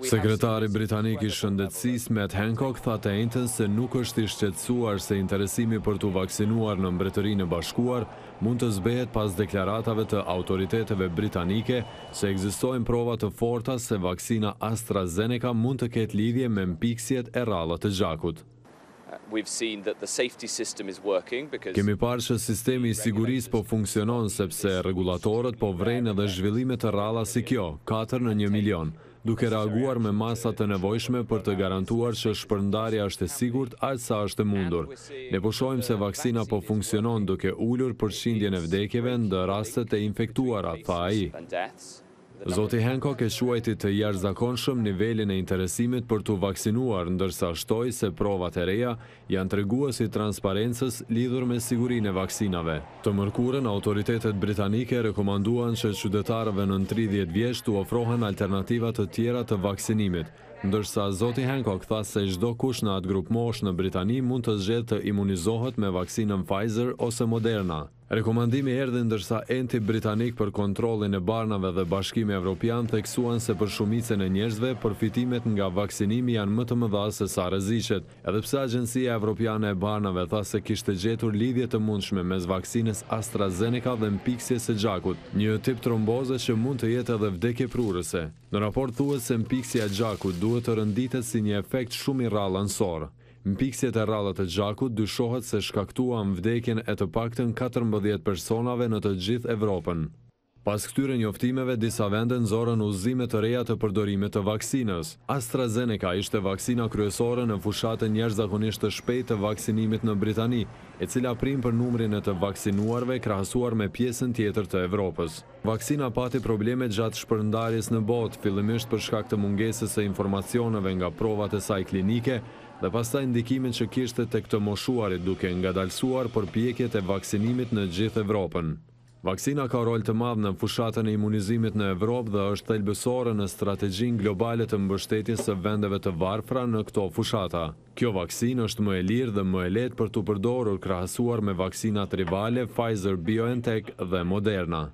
Sekretari Britanik i shëndetsis Matt Hancock tha të ejtën se nuk është i shqetsuar se interesimi për të vaksinuar në mbretërinë e bashkuar mund të zbehet pas deklaratave të autoriteteve britanike se egzistojnë provat të forta se vaksina AstraZeneca mund të ketë lidhje me mpiksjet e rallat të gjakut. We've seen that the safety system is working because Kemi parë se sistemi i sigurisë po funksionon sepse rregullatorët po vrenë dhe zhvillimet të rralla si kjo, 4 në 1 milion, duke reaguar me masa të nevojshme për të garantuar që shpërndarja është e sigurt aq sa është e mundur. Ne po se vaksina po funksionon duke ulur përqindjen e vdekjeve ndër rastet e infektuara, tha i. Zoti Henko ke shuajti të jarë zakonshëm nivelin e interesimit për të vaksinuar, ndërsa shtoj se provat e reja janë të regua si transparentës lidhur me sigurin e vaksinave. Të mërkurën, autoritetet britanike rekomanduan që qydetarëve në në 30 vjesht të ofrohen alternativat të tjera të vaksinimit, ndërsa Zoti Henko këtha se gjdo kush në atë grup mosh në Britani mund të zxed të imunizohet me vaksinën Pfizer ose Moderna. Rekomandimi erdhe ndërsa enti britanik për kontrolin e barnave dhe bashkimi evropian theksuan se për shumicën e njerëzve përfitimet nga vaksinimi janë më të mëdha se sa rrezikët. Edhe pse Agjencia Evropiane e Barnave tha se kishte gjetur lidhje të mundshme mes vaksinës AstraZeneca dhe mpiksjes së gjakut, një tip tromboze që mund të jetë edhe vdekje prurëse. Në raport thuhet se mpiksja e gjakut duhet të rënditet si një efekt shumë i rrallë anësor. Në pikësjet e rallat e gjakut, dyshohet se shkaktua më vdekin e të pakten 14 personave në të gjithë Evropën. Pas këtyre njoftimeve, disa vende në zorën uzime të reja të përdorimit të vaksinës. AstraZeneca ishte vaksina kryesore në fushatën njerë zakonisht të shpejt të vaksinimit në Britani, e cila prim për numrin e të vaksinuarve krahësuar me pjesën tjetër të Evropës. Vaksina pati problemet gjatë shpërndarjes në bot, fillimisht për shkak të mungesës e informacioneve nga provat e saj klinike, dhe pasta indikimin që kishtë të këtë moshuarit duke nga dalsuar për pjekjet e vaksinimit në gjithë Evropën. Vaksina ka rol të madhë në fushatën e imunizimit në Evropë dhe është thelbësore në strategjin globale të mbështetjes së vendeve të varfra në këto fushata. Kjo vaksin është më e lirë dhe më e letë për të përdorur krahësuar me vaksinat rivale Pfizer-BioNTech dhe Moderna.